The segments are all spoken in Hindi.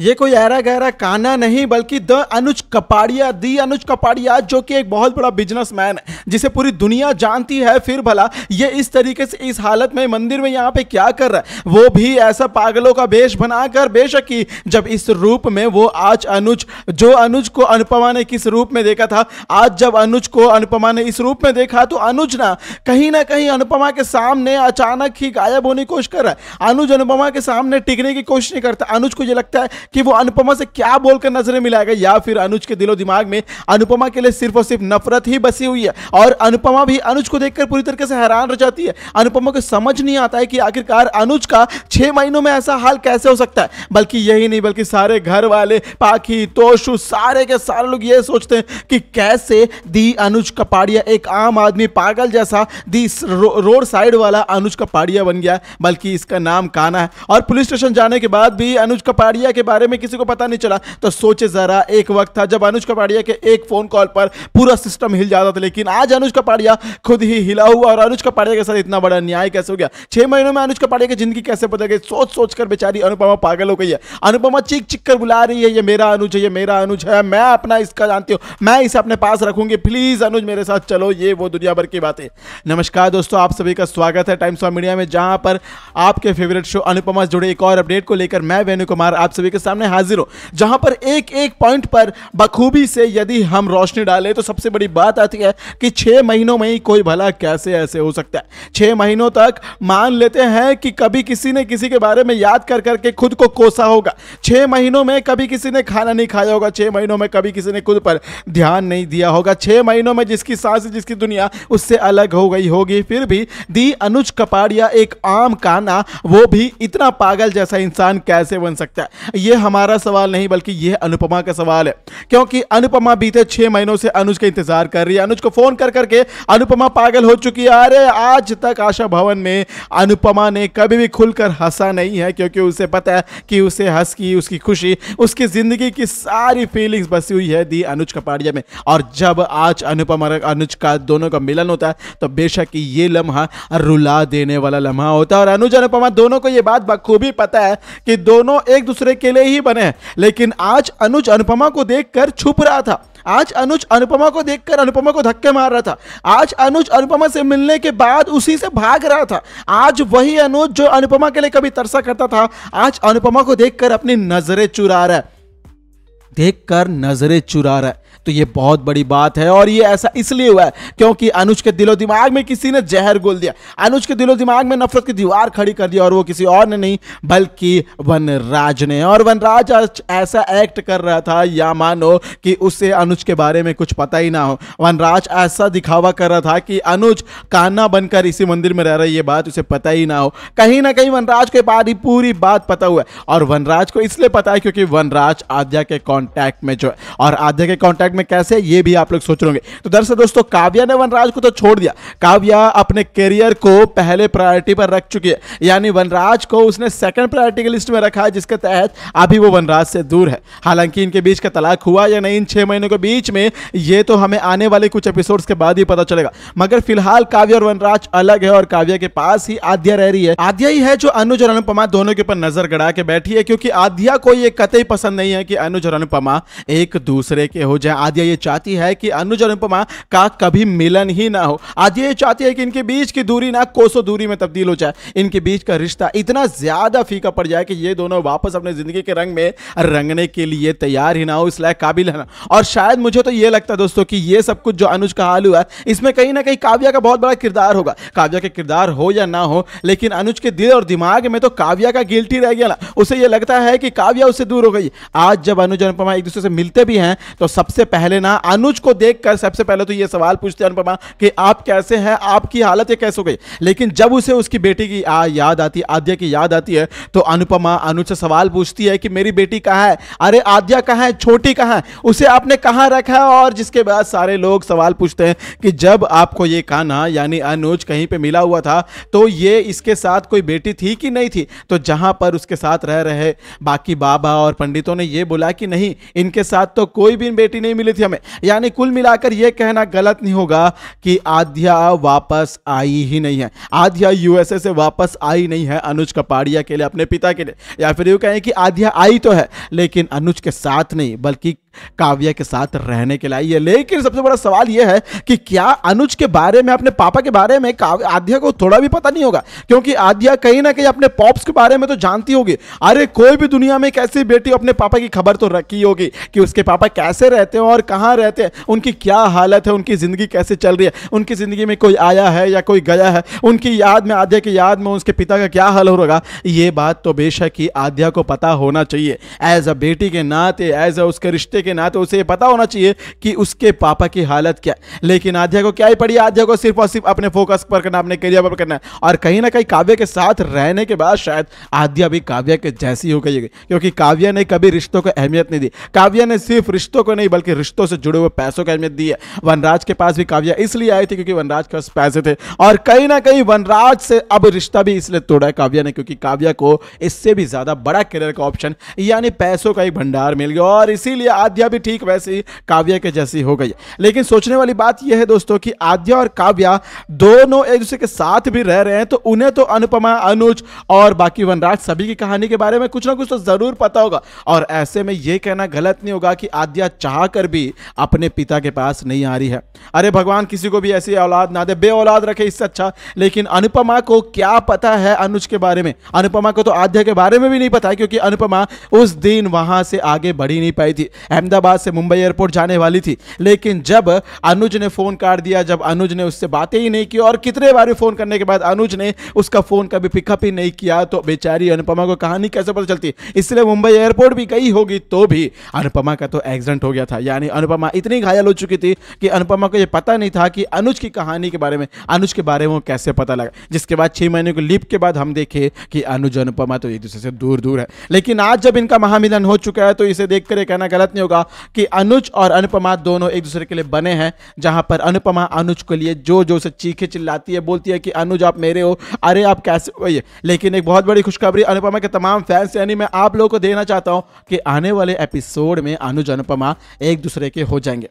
ये कोई ऐरा गहरा काना नहीं बल्कि द अनुज कपाड़िया दी अनुज कपाड़िया जो कि एक बहुत बड़ा बिजनेसमैन है जिसे पूरी दुनिया जानती है फिर भला ये इस तरीके से इस हालत में मंदिर में यहाँ पे क्या कर रहा है वो भी ऐसा पागलों का वेश बनाकर बेशक ही जब इस रूप में वो आज अनुज जो अनुज को अनुपमा ने किस रूप में देखा था आज जब अनुज को अनुपमा ने इस रूप में देखा तो अनुज ना कहीं ना कहीं अनुपमा के सामने अचानक ही गायब होने की कोशिश कर रहा है अनुज अनुपमा के सामने टिकने की कोशिश नहीं करता अनुज को ये लगता है कि वो अनुपमा से क्या बोलकर नजरें मिलाएगा या फिर अनुज के दिलो दिमाग में अनुपमा के लिए सिर्फ और सिर्फ नफरत ही बसी हुई है और अनुपमा भी अनुज को देखकर पूरी तरीके से हैरान रह जाती है अनुपमा को समझ नहीं आता है कि आखिरकार अनुज का छह महीनों में ऐसा हाल कैसे हो सकता है बल्कि यही नहीं बल्कि सारे घर वाले पाखी तोशु सारे के सारे लोग ये सोचते हैं कि कैसे दी अनुज कपाड़िया एक आम आदमी पागल जैसा दी रोड साइड वाला अनुज कपाड़िया बन गया बल्कि इसका नाम काना है और पुलिस स्टेशन जाने के बाद भी अनुज कपाड़िया के बारे बारे में किसी को पता नहीं चला तो सोचे जरा एक वक्त था जब अनुज कपाड़िया के एक फोन कॉल पर पूरा सिस्टम हिल जाता था लेकिन आज अनुज कपाड़िया खुद ही हिला हुआ और अनुज कपाड़िया के साथ इतना बड़ा न्याय कैसे हो गया छह महीनों में अनुज कपाड़िया की जिंदगी कैसे बदल गई सोच सोच कर बेचारी अनुपमा पागल हो गई है अनुपमा चीख चिक कर बुला रही है ये मेरा अनुज है ये मेरा अनुज है मैं अपना इसका जानती हूँ मैं इसे अपने पास रखूंगी प्लीज अनुज मेरे साथ चलो ये वो दुनिया भर की बातें नमस्कार दोस्तों आप सभी का स्वागत है टाइम्स ऑफ मीडिया में जहां पर आपके फेवरेट शो अनुपमा जुड़े एक और अपडेट को लेकर मैं वेणु कुमार आप सभी के साथ सामने हाजिर हो जहां पर एक एक पॉइंट पर बखूबी से यदि हम रोशनी डालें तो सबसे बड़ी बात आती है कि छह महीनों में ही कोई भला कैसे ऐसे हो सकता है छह महीनों तक मान लेते हैं कि कभी किसी ने किसी के बारे में याद कर करके खुद को कोसा होगा छह महीनों में कभी किसी ने खाना नहीं खाया होगा छह महीनों में कभी किसी ने खुद पर ध्यान नहीं दिया होगा छह महीनों में जिसकी सांस जिसकी दुनिया उससे अलग हो गई होगी फिर भी दी अनुज कपाड़िया एक आम काना वो भी इतना पागल जैसा इंसान कैसे बन सकता है यह हमारा सवाल नहीं बल्कि यह अनुपमा का सवाल है क्योंकि अनुपमा बीते छह महीनों से अनुज का इंतजार कर रही है अनुज को फोन कर करके अनुपमा पागल हो चुकी है अरे आज तक आशा भवन में अनुपमा ने कभी भी खुलकर हंसा नहीं है क्योंकि उसे पता है कि उसे हंस की उसकी खुशी उसकी जिंदगी की सारी फीलिंग्स बसी हुई है दी अनुज कपाड़िया में और जब आज अनुपमा अनुज का दोनों का मिलन होता है तो बेशक ये लम्हा रुला देने वाला लम्हा होता है और अनुज अनुपमा दोनों को यह बात बखूबी पता है कि दोनों एक दूसरे के लिए पहले ही बने हैं लेकिन आज अनुज अनुपमा को देखकर छुप रहा था आज अनुज अनुपमा को देखकर अनुपमा को धक्के मार रहा था आज अनुज अनुपमा से मिलने के बाद उसी से भाग रहा था आज वही अनुज जो अनुपमा के लिए कभी तरसा करता था आज अनुपमा को देखकर अपनी नजरें चुरा रहा है देखकर नजरें चुरा रहा है तो ये बहुत बड़ी बात है और ये ऐसा इसलिए हुआ है क्योंकि अनुज के दिलो दिमाग में किसी ने जहर गोल दिया अनुज के दिलो दिमाग में नफरत की दीवार खड़ी कर दी और वो किसी और ने नहीं बल्कि वनराज ने और वनराज ऐसा एक्ट कर रहा था या मानो कि उसे अनुज के बारे में कुछ पता ही ना हो वनराज ऐसा दिखावा कर रहा था कि अनुज काना बनकर इसी मंदिर में रह रही ये बात उसे पता ही ना हो कहीं ना कहीं वनराज के बाद ही पूरी बात पता हुआ और वनराज को इसलिए पता है क्योंकि वनराज आद्या के कॉन्टैक्ट में जो है और आद्या के कॉन्टैक्ट बैग में कैसे है ये भी आप लोग सोच रहे तो दरअसल दोस्तों काव्या ने वनराज को तो छोड़ दिया काव्या अपने करियर को पहले प्रायोरिटी पर रख चुकी है यानी वनराज को उसने सेकंड प्रायोरिटी की लिस्ट में रखा है जिसके तहत अभी वो वनराज से दूर है हालांकि इनके बीच का तलाक हुआ या नहीं इन छह महीनों के बीच में ये तो हमें आने वाले कुछ एपिसोड के बाद ही पता चलेगा मगर फिलहाल काव्या और वनराज अलग है और काव्या के पास ही आद्या रह रही है आद्या ही है जो अनुज और अनुपमा दोनों के ऊपर नजर गड़ा के बैठी है क्योंकि आद्या को ये कतई पसंद नहीं है कि अनुज और अनुपमा एक दूसरे के हो जाए आद्या ये चाहती है कि अनुज और अनुपमा का कभी मिलन ही ना हो आद्या ये चाहती है कि इनके बीच की दूरी ना कोसों दूरी में तब्दील हो जाए इनके बीच का रिश्ता इतना ज्यादा फीका पड़ जाए कि ये दोनों वापस अपने जिंदगी के रंग में रंगने के लिए तैयार ही ना हो इस लायक काबिल है ना और शायद मुझे तो ये लगता है दोस्तों कि ये सब कुछ जो अनुज का हाल हुआ है इसमें कहीं ना कहीं काव्या का बहुत बड़ा किरदार होगा काव्या का किरदार हो या ना हो लेकिन अनुज के दिल और दिमाग में तो काव्या का गिल्टी रह गया ना उसे ये लगता है कि काव्या उससे दूर हो गई आज जब अनुज अनुपमा एक दूसरे से मिलते भी हैं तो सबसे पहले ना अनुज को देखकर सबसे पहले तो ये सवाल पूछते हैं अनुपमा कि आप कैसे हैं आपकी हालत ये कैसे हो गई लेकिन जब उसे उसकी बेटी की आ, याद आती आद्या की याद आती है तो अनुपमा अनुज से सवाल पूछती है कि मेरी बेटी कहाँ है अरे आद्या कहाँ है छोटी कहाँ है उसे आपने कहाँ रखा है और जिसके बाद सारे लोग सवाल पूछते हैं कि जब आपको ये कहना यानी अनुज कहीं पर मिला हुआ था तो ये इसके साथ कोई बेटी थी कि नहीं थी तो जहाँ पर उसके साथ रह रहे बाकी बाबा और पंडितों ने ये बोला कि नहीं इनके साथ तो कोई भी बेटी नहीं मिली थी हमें यानी कुल मिलाकर यह कहना गलत नहीं होगा कि आध्या वापस आई ही नहीं है आध्या यूएसए से वापस आई नहीं है अनुज कपाड़िया के लिए अपने पिता के लिए या फिर यू कहें कि आध्या आई तो है लेकिन अनुज के साथ नहीं बल्कि काव्या के साथ रहने के लिए लेकिन सबसे बड़ा सवाल यह है कि क्या अनुज के बारे में अपने पापा के बारे में आद्या को थोड़ा भी पता नहीं होगा क्योंकि आद्या कहीं ना कहीं अपने पॉप्स के बारे में तो जानती होगी अरे कोई भी दुनिया में कैसी बेटी अपने पापा की खबर तो रखी होगी कि उसके पापा कैसे रहते हैं और कहाँ रहते हैं उनकी क्या हालत है उनकी ज़िंदगी कैसे चल रही है उनकी ज़िंदगी में कोई आया है या कोई गया है उनकी याद में आद्या की याद में उसके पिता का क्या हाल हो रहा ये बात तो बेशक ही आद्या को पता होना चाहिए एज अ बेटी के नाते एज अ उसके रिश्ते रिश्ते के नाते उसे पता होना चाहिए कि उसके पापा की हालत क्या है लेकिन आध्या को क्या ही पड़ी आध्या को सिर्फ और सिर्फ अपने फोकस पर करना अपने करियर पर करना और कहीं ना कहीं काव्य के साथ रहने के बाद शायद आध्या भी काव्य के जैसी हो गई क्योंकि काव्य ने कभी रिश्तों को अहमियत नहीं दी काव्य ने सिर्फ रिश्तों को नहीं बल्कि रिश्तों से जुड़े हुए पैसों की अहमियत दी है वनराज के पास भी काव्य इसलिए आई थी क्योंकि वनराज के पास पैसे थे और कहीं ना कहीं वनराज से अब रिश्ता भी इसलिए तोड़ा है काव्या ने क्योंकि काव्य को इससे भी ज्यादा बड़ा करियर का ऑप्शन यानी पैसों का एक भंडार मिल गया और इसीलिए आद्या भी ठीक वैसे ही काव्या के जैसी हो गई लेकिन सोचने वाली बात यह है दोस्तों कि आद्या और काव्य दोनों एक दूसरे के साथ भी रह रहे हैं तो उन्हें तो अनुपमा अनुज और बाकी वनराज सभी की कहानी के बारे में कुछ ना कुछ तो जरूर पता होगा और ऐसे में यह कहना गलत नहीं होगा कि आद्या चाह कर भी अपने पिता के पास नहीं आ रही है अरे भगवान किसी को भी ऐसी औलाद ना दे बे औलाद रखे इससे अच्छा लेकिन अनुपमा को क्या पता है अनुज के बारे में अनुपमा को तो आद्या के बारे में भी नहीं पता क्योंकि अनुपमा उस दिन वहां से आगे बढ़ी नहीं पाई थी अहमदाबाद से मुंबई एयरपोर्ट जाने वाली थी लेकिन जब अनुज ने फ़ोन काट दिया जब अनुज ने उससे बातें ही नहीं की और कितने बार फ़ोन करने के बाद अनुज ने उसका फ़ोन कभी पिकअप ही नहीं किया तो बेचारी अनुपमा को कहानी कैसे पता चलती इसलिए मुंबई एयरपोर्ट भी गई होगी तो भी अनुपमा का तो एक्सीडेंट हो गया था यानी अनुपमा इतनी घायल हो चुकी थी कि अनुपमा को यह पता नहीं था कि अनुज की कहानी के बारे में अनुज के बारे में कैसे पता लगा जिसके बाद छह महीने की लीप के बाद हम देखे कि अनुज अनुपमा तो एक दूसरे से दूर दूर है लेकिन आज जब इनका महामिलन हो चुका है तो इसे देखकर कहना गलत नहीं होगा होगा कि अनुज और अनुपमा दोनों एक दूसरे के लिए बने हैं जहां पर अनुपमा अनुज के लिए जो जो से चीखे चिल्लाती है बोलती है कि अनुज आप मेरे हो अरे आप कैसे ये लेकिन एक बहुत बड़ी खुशखबरी अनुपमा के तमाम फैंस यानी मैं आप लोगों को देना चाहता हूँ कि आने वाले एपिसोड में अनुज अनुपमा एक दूसरे के हो जाएंगे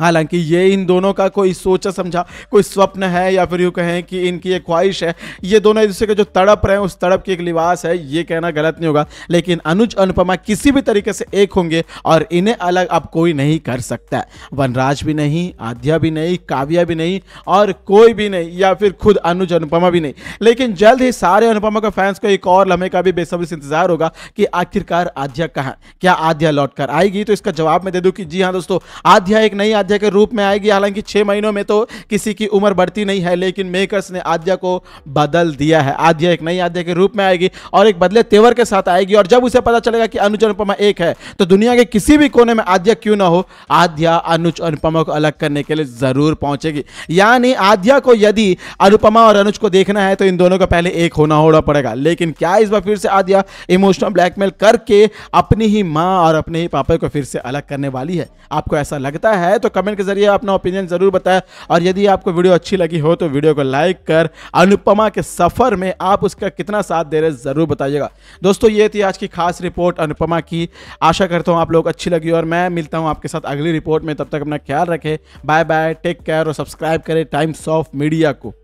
हालांकि ये इन दोनों का कोई सोचा समझा कोई स्वप्न है या फिर यूँ कहें कि इनकी एक ख्वाहिश है ये दोनों एक दूसरे के जो तड़प रहे हैं उस तड़प की एक लिबास है ये कहना गलत नहीं होगा लेकिन अनुज अनुपमा किसी भी तरीके से एक होंगे और इन्हें अलग अब कोई नहीं कर सकता वनराज भी नहीं आध्या भी नहीं काव्या भी नहीं और कोई भी नहीं या फिर खुद अनुज अनुपमा भी नहीं लेकिन जल्द ही सारे अनुपमा के फैंस को एक और लम्हे का भी बेसब्री से इंतजार होगा कि आखिरकार आध्या कहाँ क्या आध्या लौट कर आएगी तो इसका जवाब मैं दे दूँ कि जी हाँ दोस्तों आध्या एक नई आध्या आद्या के रूप में आएगी हालांकि छह महीनों में तो किसी की उम्र बढ़ती नहीं है लेकिन मेकर्स ने आद्या को बदल दिया है आद्या एक नई आद्या के रूप में आएगी और एक बदले तेवर के साथ आएगी और जब उसे पता चलेगा कि अनुज अनुपमा एक है तो दुनिया के किसी भी कोने में आद्या क्यों ना हो आद्या अनुज अनुपमा को अलग करने के लिए ज़रूर पहुंचेगी यानी आद्या को यदि अनुपमा और अनुज को देखना है तो इन दोनों का पहले एक होना होना पड़ेगा लेकिन क्या इस बार फिर से आद्या इमोशनल ब्लैकमेल करके अपनी ही माँ और अपने ही पापा को फिर से अलग करने वाली है आपको ऐसा लगता है तो कमेंट के जरिए अपना ओपिनियन ज़रूर बताएं और यदि आपको वीडियो अच्छी लगी हो तो वीडियो को लाइक कर अनुपमा के सफ़र में आप उसका कितना साथ दे रहे ज़रूर बताइएगा दोस्तों ये थी आज की खास रिपोर्ट अनुपमा की आशा करता हूँ आप लोग अच्छी लगी और मैं मिलता हूँ आपके साथ अगली रिपोर्ट में तब तक अपना ख्याल रखें बाय बाय टेक केयर और सब्सक्राइब करें टाइम्स ऑफ मीडिया को